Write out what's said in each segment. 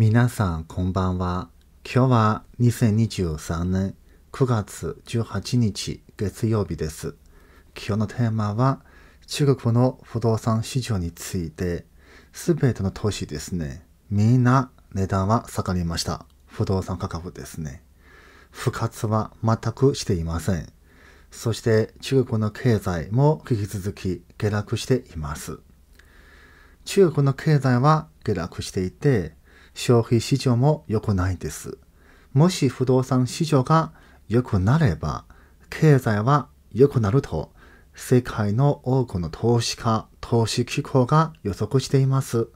皆さんこんばんは。今日は2023年9月18日月曜日です。今日のテーマは中国の不動産市場について全ての投資ですね。みんな値段は下がりました。不動産価格ですね。復活は全くしていません。そして中国の経済も引き続き下落しています。中国の経済は下落していて、消費市場も良くないです。もし不動産市場が良くなれば、経済は良くなると、世界の多くの投資家、投資機構が予測しています。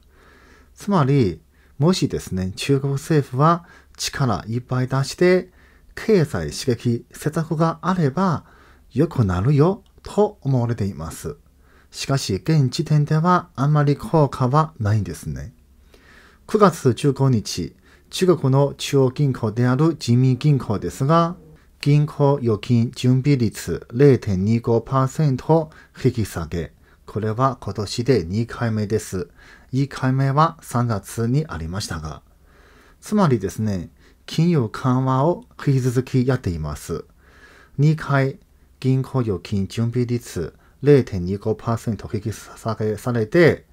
つまり、もしですね、中国政府は力いっぱい出して、経済刺激施策があれば良くなるよと思われています。しかし現時点ではあんまり効果はないんですね。9月15日、中国の中央銀行である人民銀行ですが、銀行預金準備率0.25%引き下げ。これは今年で2回目です。1回目は3月にありましたが。つまりですね、金融緩和を引き続きやっています。2回、銀行預金準備率0.25%引き下げされて、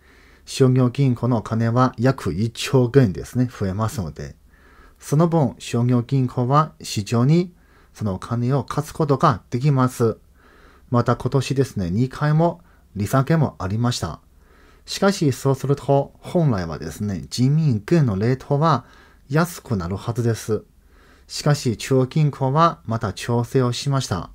商業銀行のお金は約1兆円ですね、増えますので、その分、商業銀行は市場にそのお金を貸すことができます。また今年ですね、2回も利下げもありました。しかし、そうすると、本来はですね、人民元のレートは安くなるはずです。しかし、中央銀行はまた調整をしました。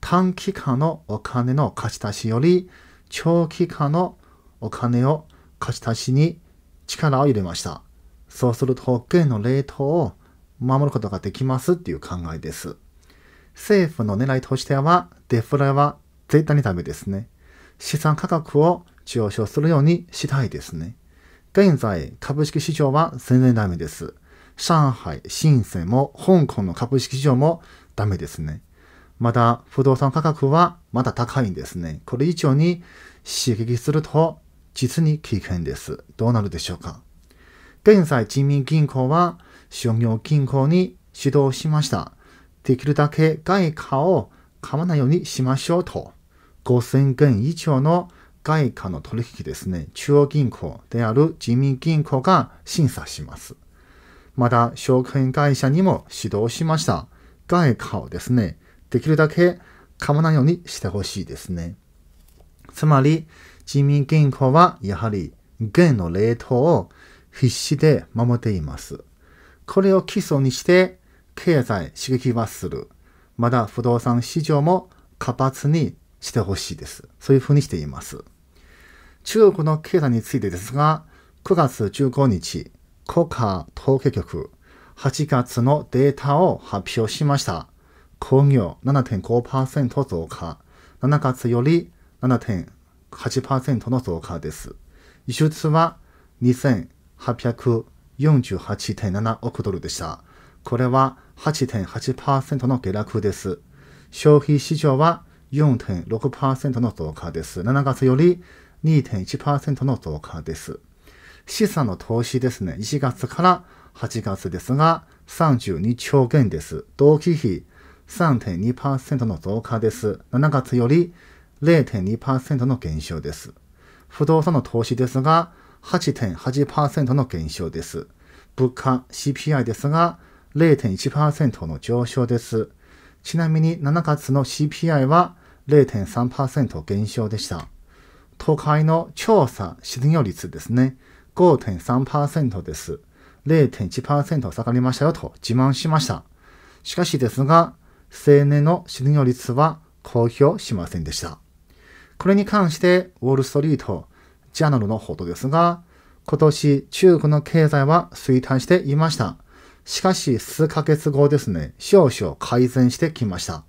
短期間のお金の貸し出しより、長期間のお金を貸し出しに力を入れました。そうすると保険の冷凍を守ることができますっていう考えです。政府の狙いとしては、デフレは絶対にダメですね。資産価格を上昇するようにしたいですね。現在、株式市場は全然ダメです。上海、深センも香港の株式市場もダメですね。まだ不動産価格はまだ高いんですね。これ以上に刺激すると実に危険です。どうなるでしょうか現在、人民銀行は商業銀行に指導しました。できるだけ外貨を買わないようにしましょうと。5000元以上の外貨の取引ですね、中央銀行である人民銀行が審査します。また、証券会社にも指導しました。外貨をですね、できるだけ買わないようにしてほしいですね。つまり、人民銀行はやはり元の冷凍を必死で守っています。これを基礎にして経済刺激はする。まだ不動産市場も活発にしてほしいです。そういうふうにしています。中国の経済についてですが、9月15日、国家統計局、8月のデータを発表しました。工業7.5%増加、7月より7.5% 8%の増加です。輸出は2848.7億ドルでした。これは8.8%の下落です。消費市場は4.6%の増加です。7月より2.1%の増加です。資産の投資ですね。1月から8月ですが、32兆元です。同期比3.2%の増加です。7月より0.2%の減少です。不動産の投資ですが、8.8%の減少です。物価 CPI ですが、0.1%の上昇です。ちなみに7月の CPI は0.3%減少でした。都会の調査失業率ですね。5.3%です。0.1%下がりましたよと自慢しました。しかしですが、青年の失業率は公表しませんでした。これに関して、ウォールストリート、ジャーナルの報道ですが、今年中国の経済は衰退していました。しかし数ヶ月後ですね、少々改善してきました。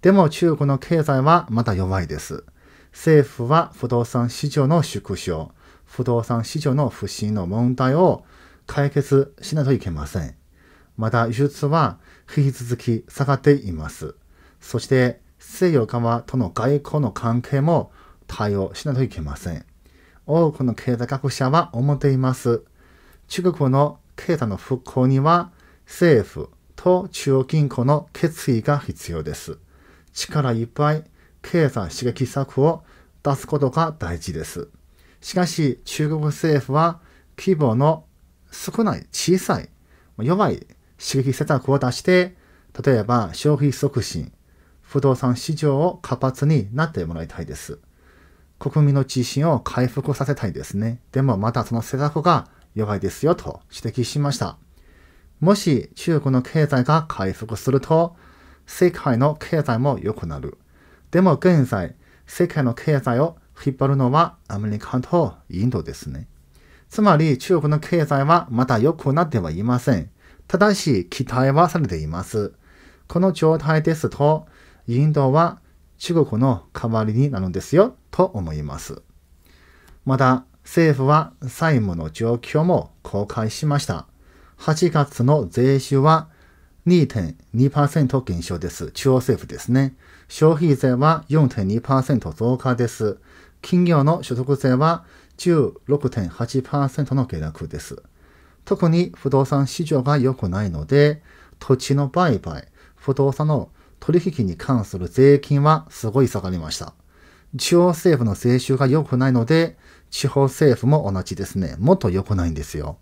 でも中国の経済はまだ弱いです。政府は不動産市場の縮小、不動産市場の不振の問題を解決しないといけません。また輸出は引き続き下がっています。そして西洋側との外交の関係も対応しないといけません。多くの経済学者は思っています。中国の経済の復興には政府と中央銀行の決意が必要です。力いっぱい経済刺激策を出すことが大事です。しかし中国政府は規模の少ない小さい弱い刺激施策を出して例えば消費促進不動産市場を活発になってもらいたいです。国民の自信を回復させたいですね。でもまたその施策が弱いですよと指摘しました。もし中国の経済が回復すると、世界の経済も良くなる。でも現在、世界の経済を引っ張るのはアメリカとインドですね。つまり中国の経済はまだ良くなってはいません。ただし期待はされています。この状態ですと、インドは中国の代わりになるんですよと思います。また、政府は債務の状況も公開しました。8月の税収は2.2%減少です。中央政府ですね。消費税は4.2%増加です。企業の所得税は16.8%の下落です。特に不動産市場が良くないので、土地の売買、不動産の取引に関する税金はすごい下がりました。地方政府の税収が良くないので、地方政府も同じですね。もっと良くないんですよ。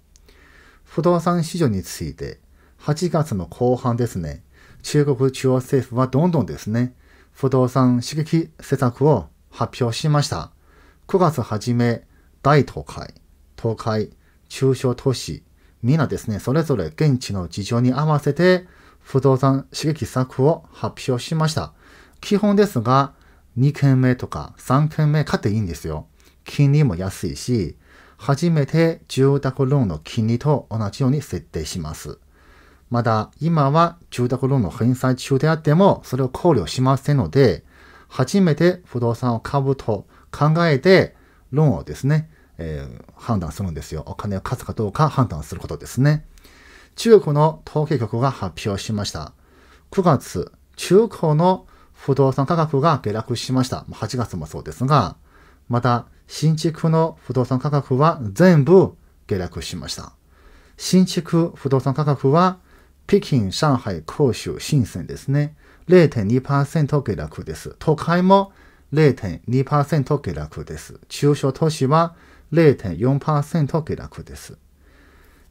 不動産市場について、8月の後半ですね、中国中央政府はどんどんですね、不動産刺激施策を発表しました。9月初め、大東海、東海、中小都市、みんなですね、それぞれ現地の事情に合わせて不動産刺激策を発表しました。基本ですが、2件目とか3件目買っていいんですよ。金利も安いし、初めて住宅ローンの金利と同じように設定します。まだ今は住宅ローンの返済中であってもそれを考慮しませんので、初めて不動産を買うと考えてローンをですね、えー、判断するんですよ。お金を貸すかどうか判断することですね。中国の統計局が発表しました。9月、中古の不動産価格が下落しました。8月もそうですが、また、新築の不動産価格は全部下落しました。新築不動産価格は、北京、上海、広州、深圳ですね。0.2%下落です。都会も0.2%下落です。中小都市は0.4%下落です。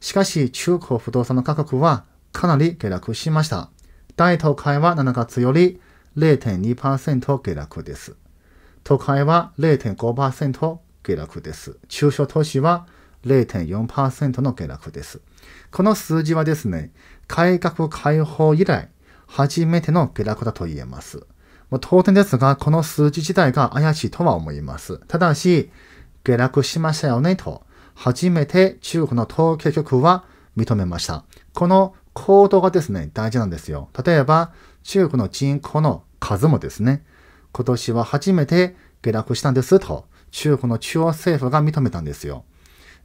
しかし中古不動産の価格はかなり下落しました。大都会は7月より0.2%下落です。都会は0.5%下落です。中小都市は0.4%の下落です。この数字はですね、改革開放以来、初めての下落だと言えます。まあ、当然ですが、この数字自体が怪しいとは思います。ただし、下落しましたよねと、初めて中国の統計局は認めました。この行動がですね、大事なんですよ。例えば、中国の人口の数もですね、今年は初めて下落したんですと、中国の中央政府が認めたんですよ。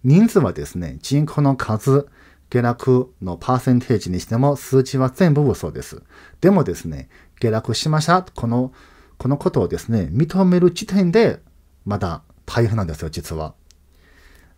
人数はですね、人口の数、下落のパーセンテージにしても数値は全部嘘です。でもですね、下落しました。この、このことをですね、認める時点で、まだ大変なんですよ、実は。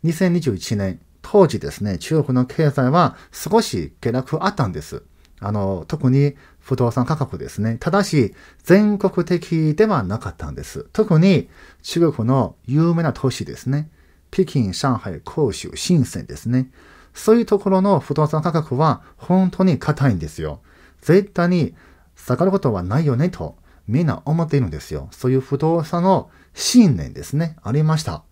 2021年、当時ですね、中国の経済は少し下落あったんです。あの、特に不動産価格ですね。ただし、全国的ではなかったんです。特に中国の有名な都市ですね。北京、上海、広州、深圳ですね。そういうところの不動産価格は本当に硬いんですよ。絶対に下がることはないよねとみんな思っているんですよ。そういう不動産の信念ですね。ありました。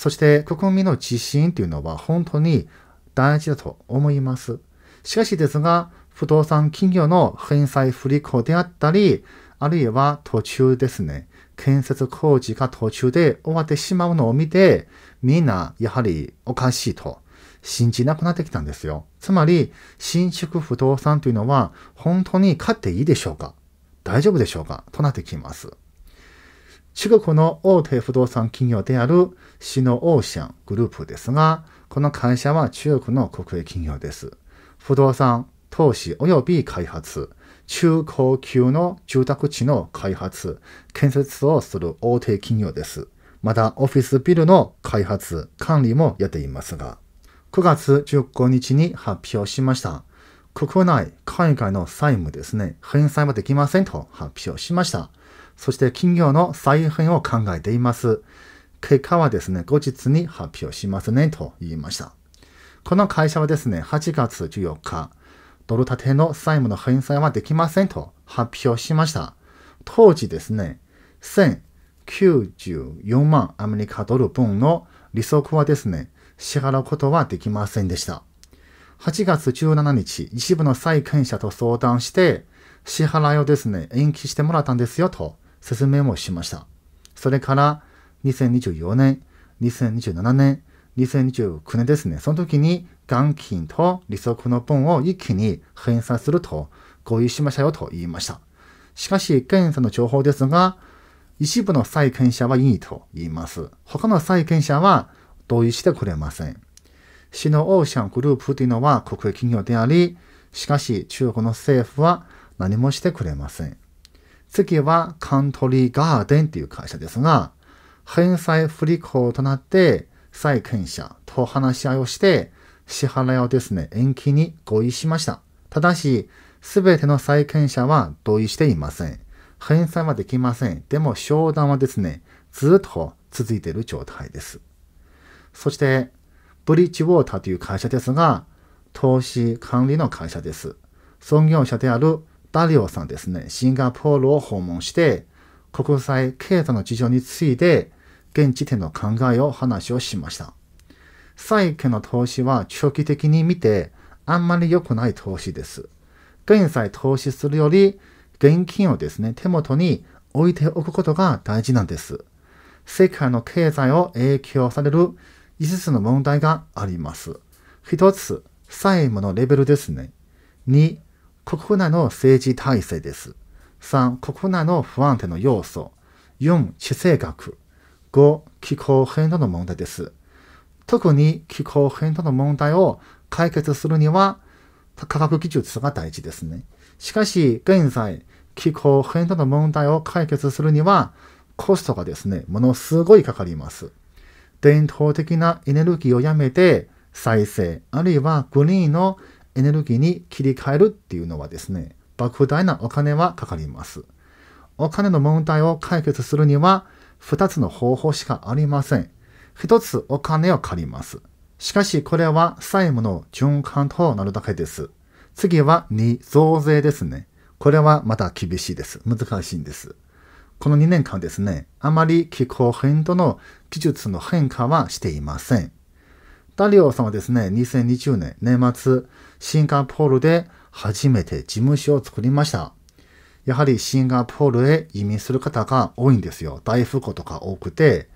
そして国民の自信というのは本当に大事だと思います。しかしですが、不動産企業の返済不履行であったり、あるいは途中ですね、建設工事が途中で終わってしまうのを見て、みんなやはりおかしいと信じなくなってきたんですよ。つまり、新築不動産というのは本当に買っていいでしょうか大丈夫でしょうかとなってきます。中国の大手不動産企業であるシノオーシャングループですが、この会社は中国の国営企業です。不動産、投資及び開発、中高級の住宅地の開発、建設をする大手企業です。また、オフィスビルの開発、管理もやっていますが、9月15日に発表しました。国内、海外の債務ですね、返済はできませんと発表しました。そして企業の再編を考えています。結果はですね、後日に発表しますねと言いました。この会社はですね、8月14日、ドル建ての債務の返済はできませんと発表しました。当時ですね、1094万アメリカドル分の利息はですね、支払うことはできませんでした。8月17日、一部の債権者と相談して、支払いをですね、延期してもらったんですよと説明もしました。それから、2024年、2027年、2029年ですね。その時に、元金と利息の分を一気に返済すると合意しましたよと言いました。しかし、現在の情報ですが、一部の債権者はいいと言います。他の債権者は同意してくれません。シノオーシャングループというのは国営企業であり、しかし中国の政府は何もしてくれません。次はカントリーガーデンっていう会社ですが、返済不履行となって債権者と話し合いをして、支払いをですね、延期に合意しました。ただし、すべての債権者は同意していません。返済はできません。でも商談はですね、ずっと続いている状態です。そして、ブリッジウォーターという会社ですが、投資管理の会社です。創業者であるダリオさんですね、シンガポールを訪問して、国際経済の事情について、現時点の考えを話をしました。債券の投資は長期的に見て、あんまり良くない投資です。現在投資するより、現金をですね、手元に置いておくことが大事なんです。世界の経済を影響される5つの問題があります。1つ、債務のレベルですね。2、国内の政治体制です。3、国内の不安定の要素。4、地政学。5、気候変動の問題です。特に気候変動の問題を解決するには、科学技術が大事ですね。しかし、現在、気候変動の問題を解決するには、コストがですね、ものすごいかかります。伝統的なエネルギーをやめて、再生、あるいはグリーンのエネルギーに切り替えるっていうのはですね、莫大なお金はかかります。お金の問題を解決するには、2つの方法しかありません。1つお金を借ります。しかしこれは債務の循環となるだけです。次は2、増税ですね。これはまた厳しいです。難しいんです。この2年間ですね、あまり気候変動の技術の変化はしていません。ダリオさんはですね、2020年年末、シンガポールで初めて事務所を作りました。やはりシンガポールへ移民する方が多いんですよ。大富豪とか多くて、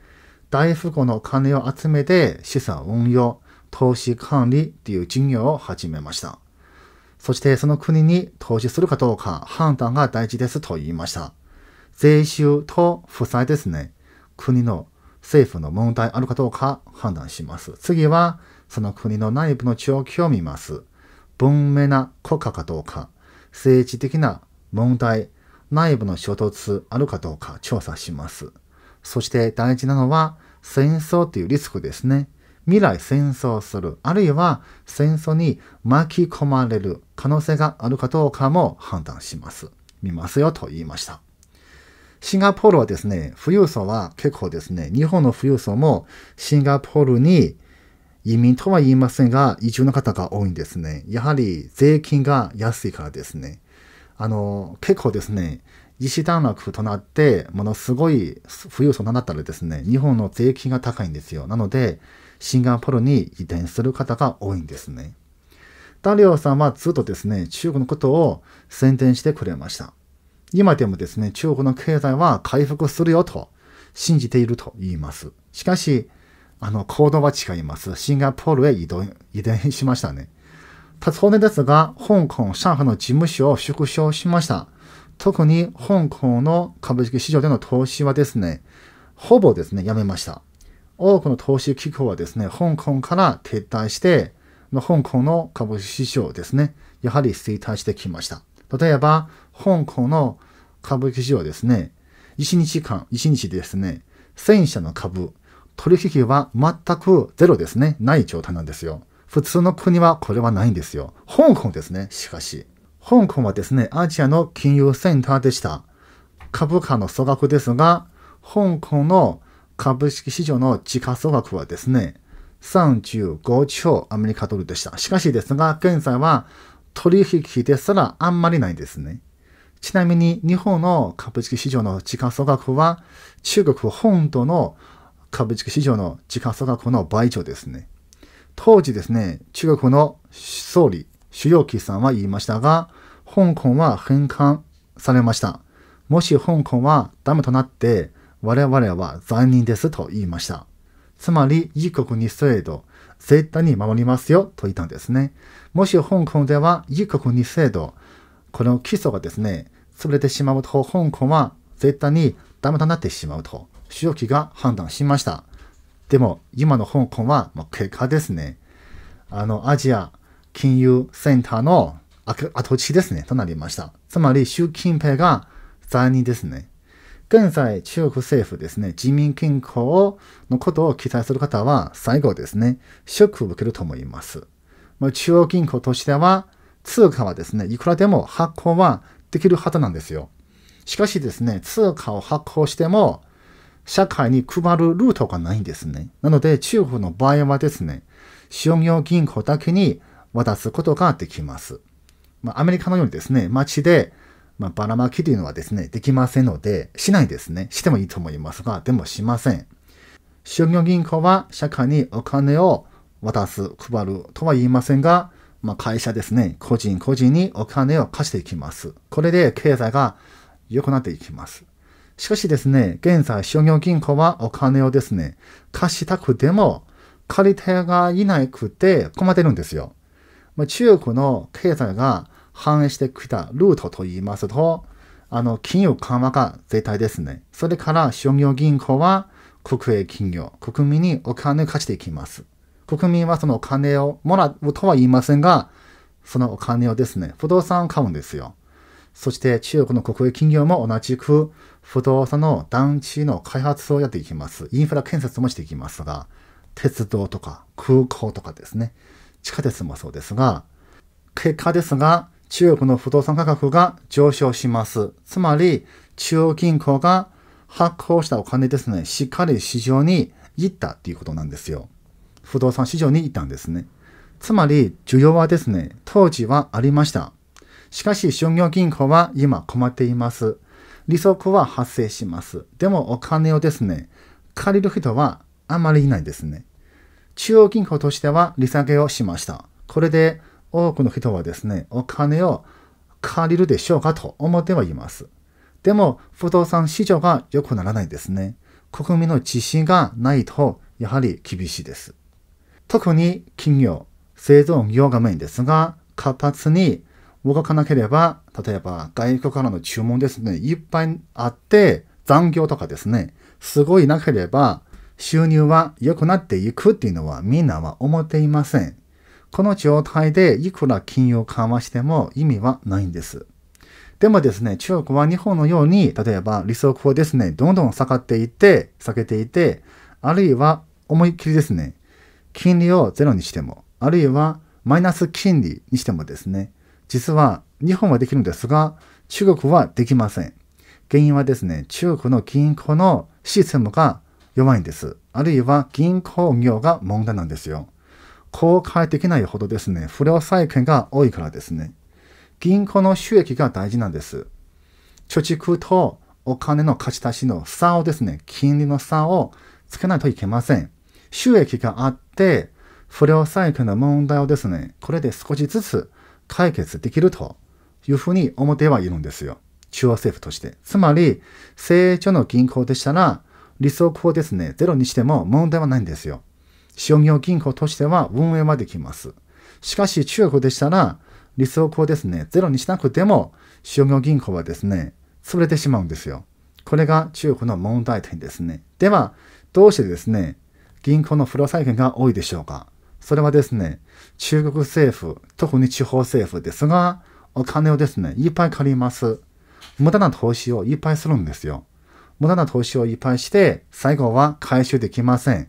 大富豪の金を集めて資産運用、投資管理っていう事業を始めました。そしてその国に投資するかどうか判断が大事ですと言いました。税収と負債ですね。国の政府の問題あるかどうか判断します。次は、その国の内部の状況を見ます。文明な国家かどうか、政治的な問題、内部の衝突あるかどうか調査します。そして大事なのは、戦争というリスクですね。未来戦争する、あるいは戦争に巻き込まれる可能性があるかどうかも判断します。見ますよと言いました。シンガポールはですね、富裕層は結構ですね、日本の富裕層もシンガポールに移民とは言いませんが、移住の方が多いんですね。やはり税金が安いからですね。あの、結構ですね、医師段落となって、ものすごい富裕層になったらですね、日本の税金が高いんですよ。なので、シンガポールに移転する方が多いんですね。ダリオさんはずっとですね、中国のことを宣伝してくれました。今でもですね、中国の経済は回復するよと信じていると言います。しかし、あの、行動は違います。シンガポールへ移動、移転しましたね。昨年ですが、香港、上海の事務所を縮小しました。特に香港の株式市場での投資はですね、ほぼですね、やめました。多くの投資機構はですね、香港から撤退して、香港の株式市場ですね、やはり衰退してきました。例えば、香港の株式市場ですね、1日間、1日でですね、1000社の株、取引は全くゼロですね、ない状態なんですよ。普通の国はこれはないんですよ。香港ですね、しかし。香港はですね、アジアの金融センターでした。株価の総額ですが、香港の株式市場の時価総額はですね、35兆アメリカドルでした。しかしですが、現在は取引ですらあんまりないんですね。ちなみに日本の株式市場の時価総額は中国本土の株式市場の時価総額の倍以上ですね。当時ですね、中国の総理、主要機さんは言いましたが、香港は返還されました。もし香港はダメとなって、我々は残忍ですと言いました。つまり、一国二制度、絶対に守りますよと言ったんですね。もし香港では一国二制度、この基礎がですね、潰れてしまうと、香港は絶対にダメとなってしまうと、周期が判断しました。でも、今の香港は、まあ、結果ですね。あの、アジア金融センターの跡地ですね、となりました。つまり、習近平が在任ですね。現在、中国政府ですね、人民銀行のことを期待する方は、最後ですね、ショックを受けると思います。まあ、中央銀行としては、通貨はですね、いくらでも発行はできるはずなんですよ。しかしですね、通貨を発行しても、社会に配るルートがないんですね。なので、中国の場合はですね、商業銀行だけに渡すことができます。まあ、アメリカのようにですね、街で、まあ、ばらまきというのはですね、できませんので、しないですね。してもいいと思いますが、でもしません。商業銀行は社会にお金を渡す、配るとは言いませんが、まあ、会社ですね、個人個人にお金を貸していきます。これで経済が良くなっていきます。しかしですね、現在、商業銀行はお金をですね、貸したくても、借り手がいなくて困ってるんですよ。まあ、中国の経済が反映してきたルートと言いますと、あの、金融緩和が絶対ですね。それから商業銀行は国営企業、国民にお金を貸していきます。国民はそのお金をもらうとは言いませんが、そのお金をですね、不動産を買うんですよ。そして中国の国営企業も同じく不動産の団地の開発をやっていきます。インフラ建設もしていきますが、鉄道とか空港とかですね、地下鉄もそうですが、結果ですが、中国の不動産価格が上昇します。つまり、中央銀行が発行したお金ですね、しっかり市場に行ったっていうことなんですよ。不動産市場にいたんですね。つまり、需要はですね、当時はありました。しかし、商業銀行は今困っています。利息は発生します。でも、お金をですね、借りる人はあまりいないですね。中央銀行としては利下げをしました。これで多くの人はですね、お金を借りるでしょうかと思ってはいます。でも、不動産市場が良くならないですね。国民の自信がないと、やはり厳しいです。特に企業、製造業がメインですが、活発に動かなければ、例えば外国からの注文ですね、いっぱいあって、残業とかですね、すごいなければ、収入は良くなっていくっていうのはみんなは思っていません。この状態でいくら金融を緩和しても意味はないんです。でもですね、中国は日本のように、例えば利息をですね、どんどん下がっていって、下げていて、あるいは思いっきりですね、金利をゼロにしても、あるいはマイナス金利にしてもですね、実は日本はできるんですが、中国はできません。原因はですね、中国の銀行のシステムが弱いんです。あるいは銀行業が問題なんですよ。公開できないほどですね、不良債権が多いからですね。銀行の収益が大事なんです。貯蓄とお金の貸し出しの差をですね、金利の差をつけないといけません。収益があって、不良債権の問題をですね、これで少しずつ解決できるというふうに思ってはいるんですよ。中央政府として。つまり、成長の銀行でしたら、利息をですね、ゼロにしても問題はないんですよ。商業銀行としては運営はできます。しかし、中国でしたら、利息をですね、ゼロにしなくても、商業銀行はですね、潰れてしまうんですよ。これが中国の問題点ですね。では、どうしてですね、銀行の不良債権が多いでしょうかそれはですね、中国政府、特に地方政府ですが、お金をですね、いっぱい借ります。無駄な投資をいっぱいするんですよ。無駄な投資をいっぱいして、最後は回収できません。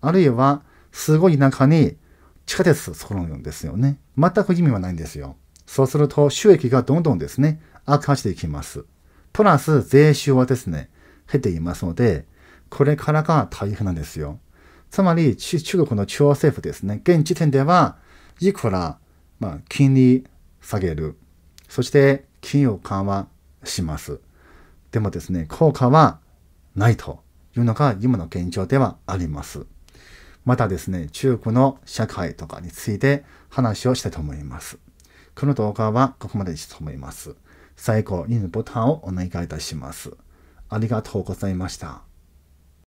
あるいは、すごい田舎に地下鉄を作るんですよね。全く意味はないんですよ。そうすると収益がどんどんですね、悪化していきます。プラス税収はですね、減っていますので、これからが大変なんですよ。つまり中国の中央政府ですね、現時点ではいくら、まあ、金利下げる、そして金融緩和します。でもですね、効果はないというのが今の現状ではあります。またですね、中国の社会とかについて話をしたいと思います。この動画はここまでにしたいと思います。最後いいねボタンをお願いいたします。ありがとうございました。